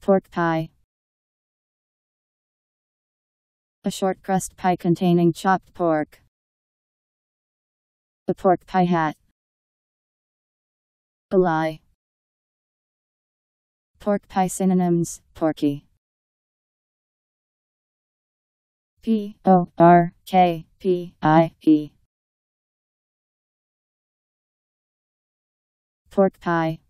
Pork pie. A short crust pie containing chopped pork. A pork pie hat. A lie. Pork pie synonyms, porky. P O R K P I E. Pork pie.